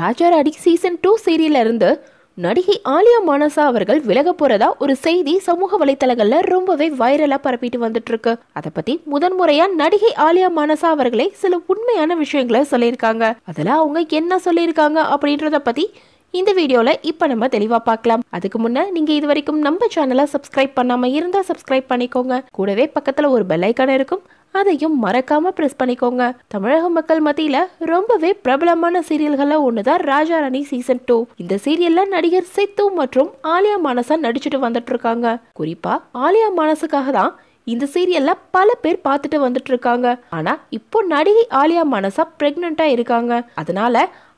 ராஜா ராடி season two சீரியல்ல இருந்து நடிகை ஆலியா மானசா அவர்கள் விலக போறதா ஒரு செய்தி சமூக வலைத்தளங்கள்ல ரொம்பவே வைரலா பரப்பிட்டு வந்துட்டு இருக்கு அதை பத்தி முதன்முறையா நடிகை ஆலியா மானசா அவர்களே சில உண்மையான விஷயங்களை சொல்லியிருக்காங்க அதெல்லாம் அவங்க என்ன சொல்லியிருக்காங்க அப்படின்றத பத்தி இந்த வீடியோவில் இப்போ நம்ம தெளிவாக பார்க்கலாம் அதுக்கு முன்னே நீங்கள் இது வரைக்கும் நம்ம சேனலை சப்ஸ்கிரைப் பண்ணாமல் இருந்தால் சப்ஸ்கிரைப் பண்ணிக்கோங்க கூடவே பக்கத்தில் ஒரு பெல் ஐக்கான இருக்கும் அதையும் மறக்காம பிரஸ் பண்ணிக்கோங்க தமிழக மக்கள் மத்தியில ரொம்பவே பிரபலமான சீரியல்கள் ஒண்ணுதான் ராஜா ராணி சீசன் டூ இந்த சீரியல்ல நடிகர் சித்து மற்றும் ஆலியா மானசா நடிச்சுட்டு வந்துட்டு இருக்காங்க குறிப்பா ஆலியா மானசுக்காக தான் இந்த சீரியல்ல பல பேர் பார்த்துட்டு வந்துட்டு இருக்காங்க ஆனா இப்போ நடிகை ஆலியா மனசா பிரெக்னண்டா இருக்காங்க அதனால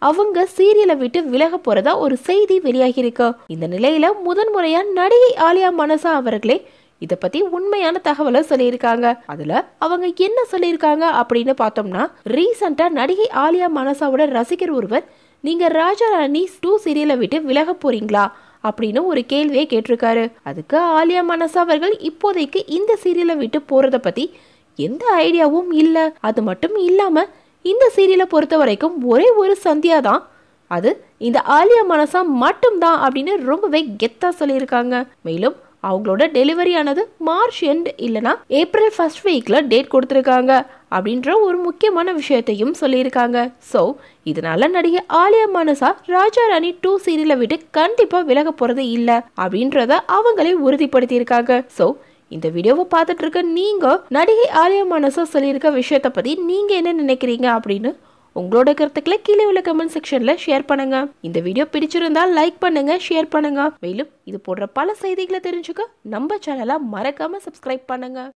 அவங்க சீரியலை விட்டு விலக போறதா ஒரு செய்தி வெளியாகி இருக்கு இந்த நிலையில முதன்முறையா நடிகை ஆலியா மனசா அவர்களே இத பத்தி உண்மையான தகவலை சொல்லியிருக்காங்க அதுல அவங்க என்ன சொல்லியிருக்காங்க அப்படின்னு பார்த்தோம்னா ரீசெண்டா நடிகை ஆலியா மனசாவோட ரசிகர் ஒருவர் நீங்கள் ராஜா ராணி டூ சீரியலை விட்டு விலக போறீங்களா அப்படின்னு ஒரு கேள்வியை கேட்டிருக்காரு அதுக்கு ஆலியா மனசா அவர்கள் இப்போதைக்கு இந்த சீரியலை விட்டு போகிறத பற்றி எந்த ஐடியாவும் இல்லை அது மட்டும் இல்லாமல் இந்த சீரியலை பொறுத்த வரைக்கும் ஒரே ஒரு சந்தியா தான் அது இந்த ஆலியா மனசா மட்டும்தான் அப்படின்னு ரொம்பவே கெத்தாக சொல்லியிருக்காங்க மேலும் அவங்களோட டெலிவரி ஆனது மார்ச் எண்ட் இல்லைனா ஏப்ரல் ஃபர்ஸ்ட் வீக்கில் டேட் கொடுத்துருக்காங்க அப்படின்ற ஒரு முக்கியமான விஷயத்தையும் சொல்லியிருக்காங்க ஸோ இதனால நடிகை ஆலியா மனசா ராஜா ராணி டூ சீரியலை விட்டு கண்டிப்பாக விலக போகிறது இல்லை அப்படின்றத அவங்களே உறுதிப்படுத்தியிருக்காங்க ஸோ இந்த வீடியோவை பார்த்துட்டு இருக்க நீங்கள் நடிகை ஆலியா மனசா சொல்லியிருக்க விஷயத்தை பற்றி நீங்கள் என்ன நினைக்கிறீங்க அப்படின்னு உங்களோட கருத்துக்களை கீழே உள்ள கமெண்ட் செக்ஷனில் ஷேர் பண்ணுங்க இந்த வீடியோ பிடிச்சிருந்தா லைக் பண்ணுங்க ஷேர் பண்ணுங்க மேலும் இது போன்ற பல செய்திகளை தெரிஞ்சுக்க நம்ம சேனலை மறக்காம சப்ஸ்கிரைப் பண்ணுங்க